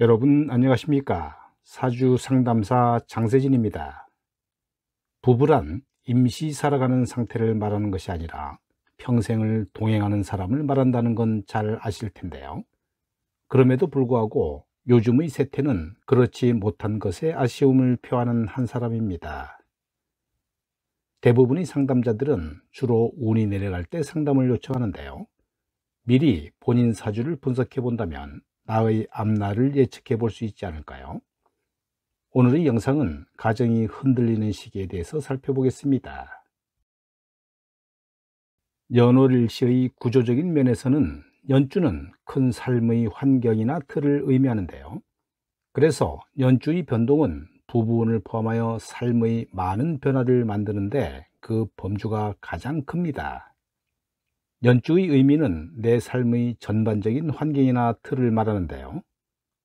여러분 안녕하십니까 사주 상담사 장세진입니다 부부란 임시 살아가는 상태를 말하는 것이 아니라 평생을 동행하는 사람을 말한다는 건 잘 아실 텐데요 그럼에도 불구하고 요즘의 세태는 그렇지 못한 것에 아쉬움을 표하는 한 사람입니다 대부분의 상담자들은 주로 운이 내려갈 때 상담을 요청하는데요 미리 본인 사주를 분석해 본다면 나의 앞날을 예측해 볼 수 있지 않을까요? 오늘의 영상은 가정이 흔들리는 시기에 대해서 살펴보겠습니다. 연월일시의 구조적인 면에서는 연주는 큰 삶의 환경이나 틀을 의미하는데요. 그래서 연주의 변동은 부분을 포함하여 삶의 많은 변화를 만드는데 그 범주가 가장 큽니다. 연주의 의미는 내 삶의 전반적인 환경이나 틀을 말하는데요.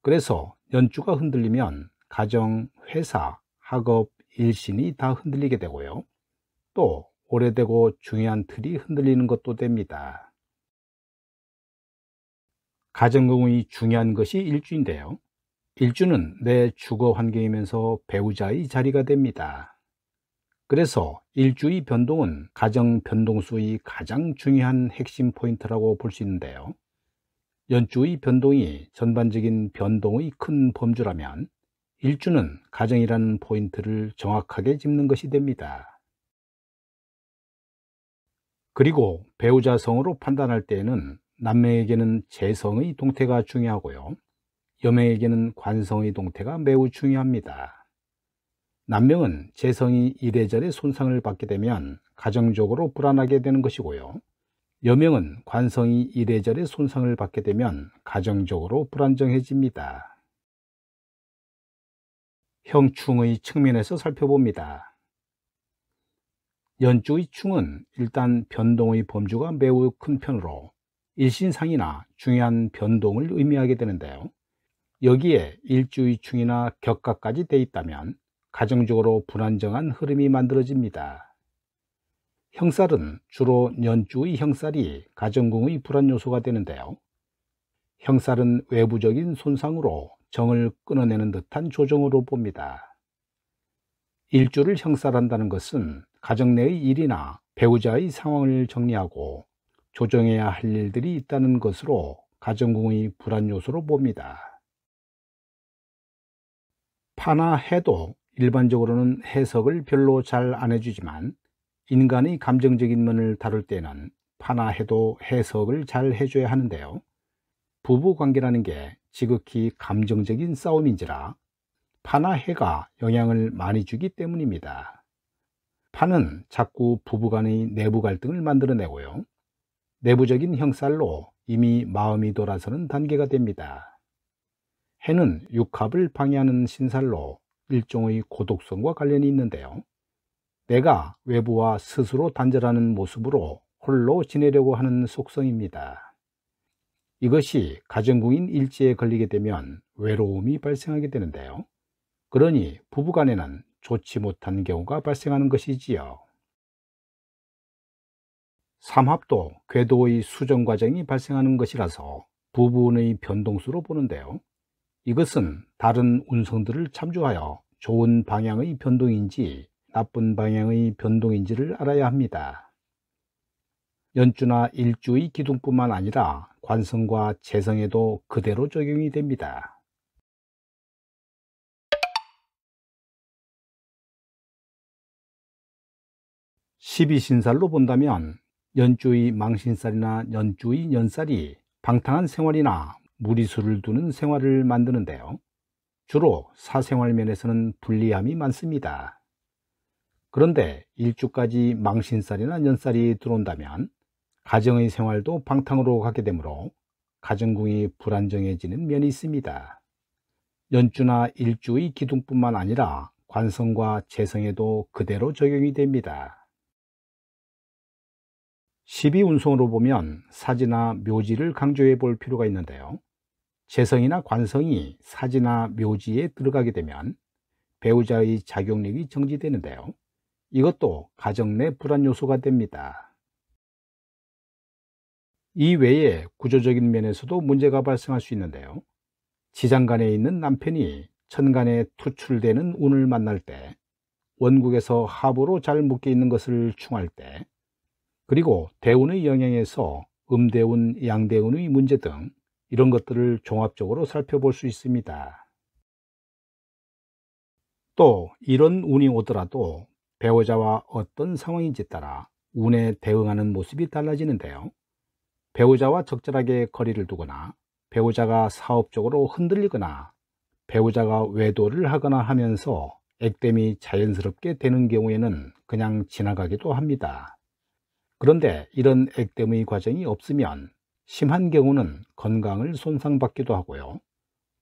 그래서 연주가 흔들리면 가정, 회사, 학업, 일신이 다 흔들리게 되고요. 또 오래되고 중요한 틀이 흔들리는 것도 됩니다. 가정공의 중요한 것이 일주인데요. 일주는 내 주거 환경이면서 배우자의 자리가 됩니다. 그래서 일주의 변동은 가정 변동수의 가장 중요한 핵심 포인트라고 볼 수 있는데요. 연주의 변동이 전반적인 변동의 큰 범주라면 일주는 가정이라는 포인트를 정확하게 짚는 것이 됩니다. 그리고 배우자 성으로 판단할 때에는 남매에게는 재성의 동태가 중요하고요. 여매에게는 관성의 동태가 매우 중요합니다. 남명은 재성이 이래저래 손상을 받게 되면 가정적으로 불안하게 되는 것이고요. 여명은 관성이 이래저래 손상을 받게 되면 가정적으로 불안정해집니다. 형충의 측면에서 살펴봅니다. 연주의 충은 일단 변동의 범주가 매우 큰 편으로 일신상이나 중요한 변동을 의미하게 되는데요. 여기에 일주의 충이나 격가까지 돼 있다면 가정적으로 불안정한 흐름이 만들어집니다. 형살은 주로 연주의 형살이 가정궁의 불안 요소가 되는데요. 형살은 외부적인 손상으로 정을 끊어내는 듯한 조정으로 봅니다. 일주를 형살한다는 것은 가정 내의 일이나 배우자의 상황을 정리하고 조정해야 할 일들이 있다는 것으로 가정궁의 불안 요소로 봅니다. 파나 해도 일반적으로는 해석을 별로 잘 안 해주지만 인간의 감정적인 면을 다룰 때는 파나 해도 해석을 잘 해줘야 하는데요. 부부관계라는 게 지극히 감정적인 싸움인지라 파나 해가 영향을 많이 주기 때문입니다. 파는 자꾸 부부간의 내부 갈등을 만들어내고요. 내부적인 형살로 이미 마음이 돌아서는 단계가 됩니다. 해는 육합을 방해하는 신살로 일종의 고독성과 관련이 있는데요. 내가 외부와 스스로 단절하는 모습으로 홀로 지내려고 하는 속성입니다. 이것이 가정궁인 일지에 걸리게 되면 외로움이 발생하게 되는데요. 그러니 부부간에는 좋지 못한 경우가 발생하는 것이지요. 삼합도 궤도의 수정 과정이 발생하는 것이라서 부부의 변동수로 보는데요. 이것은 다른 운성들을 참조하여 좋은 방향의 변동인지 나쁜 방향의 변동인지를 알아야 합니다. 연주나 일주의 기둥뿐만 아니라 관성과 재성에도 그대로 적용이 됩니다. 1 2신살로 본다면 연주의 망신살이나 연주의 연살이 방탕한 생활이나 무리수를 두는 생활을 만드는데요. 주로 사생활 면에서는 불리함이 많습니다. 그런데 일주까지 망신살이나 연살이 들어온다면 가정의 생활도 방탕으로 가게 되므로 가정궁이 불안정해지는 면이 있습니다. 연주나 일주의 기둥뿐만 아니라 관성과 재성에도 그대로 적용이 됩니다. 12운송으로 보면 사지나 묘지를 강조해 볼 필요가 있는데요. 재성이나 관성이 사지나 묘지에 들어가게 되면 배우자의 작용력이 정지되는데요. 이것도 가정 내 불안 요소가 됩니다. 이 외에 구조적인 면에서도 문제가 발생할 수 있는데요. 지장간에 있는 남편이 천간에 투출되는 운을 만날 때, 원국에서 하부로 잘 묶여 있는 것을 충할 때, 그리고 대운의 영향에서 음대운, 양대운의 문제 등 이런 것들을 종합적으로 살펴볼 수 있습니다. 또 이런 운이 오더라도 배우자와 어떤 상황인지 따라 운에 대응하는 모습이 달라지는데요. 배우자와 적절하게 거리를 두거나 배우자가 사업적으로 흔들리거나 배우자가 외도를 하거나 하면서 액땜이 자연스럽게 되는 경우에는 그냥 지나가기도 합니다. 그런데 이런 액땜의 과정이 없으면 심한 경우는 건강을 손상받기도 하고요.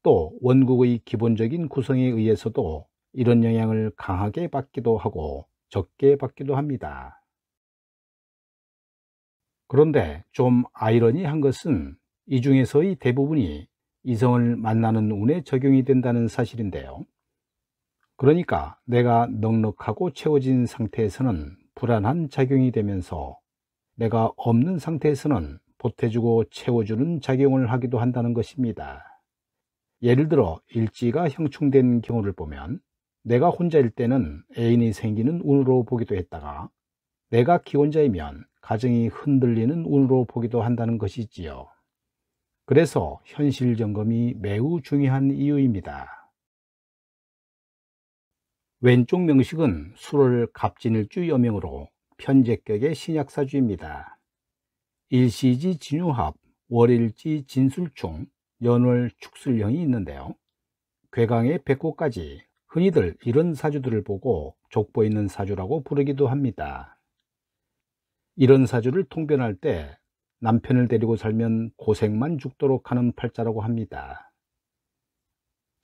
또 원국의 기본적인 구성에 의해서도 이런 영향을 강하게 받기도 하고 적게 받기도 합니다. 그런데 좀 아이러니한 것은 이 중에서의 대부분이 이성을 만나는 운에 적용이 된다는 사실인데요. 그러니까 내가 넉넉하고 채워진 상태에서는 불안한 작용이 되면서 내가 없는 상태에서는 보태주고 채워주는 작용을 하기도 한다는 것입니다. 예를 들어 일지가 형충된 경우를 보면 내가 혼자일 때는 애인이 생기는 운으로 보기도 했다가 내가 기혼자이면 가정이 흔들리는 운으로 보기도 한다는 것이지요. 그래서 현실 점검이 매우 중요한 이유입니다. 왼쪽 명식은 수를 갑진일주 여명으로 편제격의 신약사주입니다. 일시지 진유합, 월일지 진술충, 연월 축술령이 있는데요. 괴강의 백호까지 흔히들 이런 사주들을 보고 족보 있는 사주라고 부르기도 합니다. 이런 사주를 통변할 때 남편을 데리고 살면 고생만 죽도록 하는 팔자라고 합니다.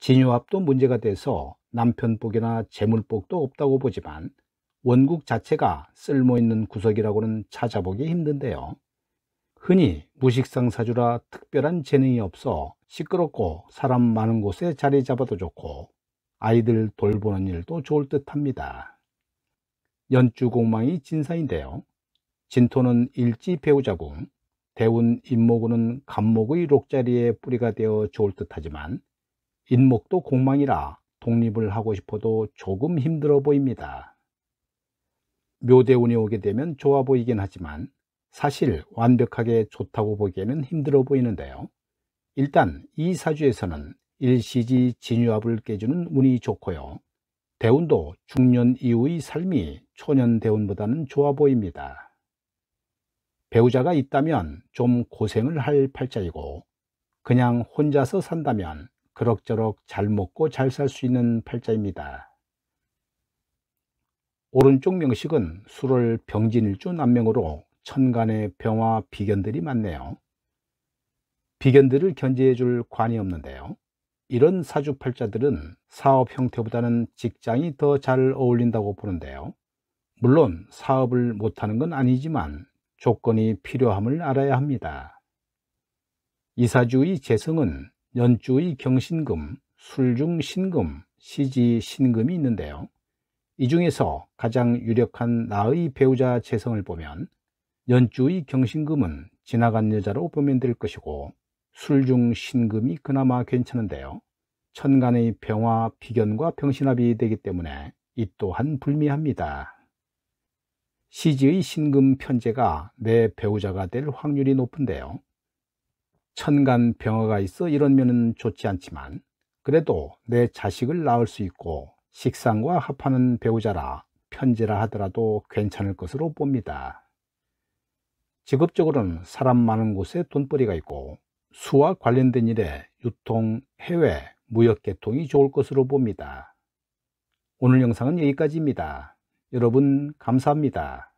진유합도 문제가 돼서 남편복이나 재물복도 없다고 보지만 원국 자체가 쓸모있는 구석이라고는 찾아보기 힘든데요. 흔히 무식상 사주라 특별한 재능이 없어 시끄럽고 사람 많은 곳에 자리 잡아도 좋고 아이들 돌보는 일도 좋을 듯 합니다. 연주공망이 진사인데요. 진토는 일지 배우자궁, 대운 임목은감목의 록자리에 뿌리가 되어 좋을 듯 하지만 인목도 공망이라 독립을 하고 싶어도 조금 힘들어 보입니다. 묘대운이 오게 되면 좋아 보이긴 하지만 사실 완벽하게 좋다고 보기에는 힘들어 보이는데요. 일단 이 사주에서는 일시지 진유압을 깨주는 운이 좋고요. 대운도 중년 이후의 삶이 초년 대운보다는 좋아 보입니다. 배우자가 있다면 좀 고생을 할 팔자이고 그냥 혼자서 산다면 그럭저럭 잘 먹고 잘 살 수 있는 팔자입니다. 오른쪽 명식은 술을 병진일주 남명으로 천간의 병화 비견들이 많네요. 비견들을 견제해 줄 관이 없는데요. 이런 사주팔자들은 사업 형태보다는 직장이 더 잘 어울린다고 보는데요. 물론 사업을 못하는 건 아니지만 조건이 필요함을 알아야 합니다. 이사주의 재성은 연주의 경신금, 술중 신금, 시지 신금이 있는데요. 이 중에서 가장 유력한 나의 배우자 재성을 보면 연주의 경신금은 지나간 여자로 보면 될 것이고 술 중 신금이 그나마 괜찮은데요. 천간의 병화, 비견과 병신합이 되기 때문에 이 또한 불미합니다. 시지의 신금 편제가 내 배우자가 될 확률이 높은데요. 천간 병화가 있어 이런 면은 좋지 않지만 그래도 내 자식을 낳을 수 있고 식상과 합하는 배우자라 편제라 하더라도 괜찮을 것으로 봅니다. 직업적으로는 사람 많은 곳에 돈벌이가 있고 수와 관련된 일에 유통, 해외, 무역 개통이 좋을 것으로 봅니다. 오늘 영상은 여기까지입니다. 여러분 감사합니다.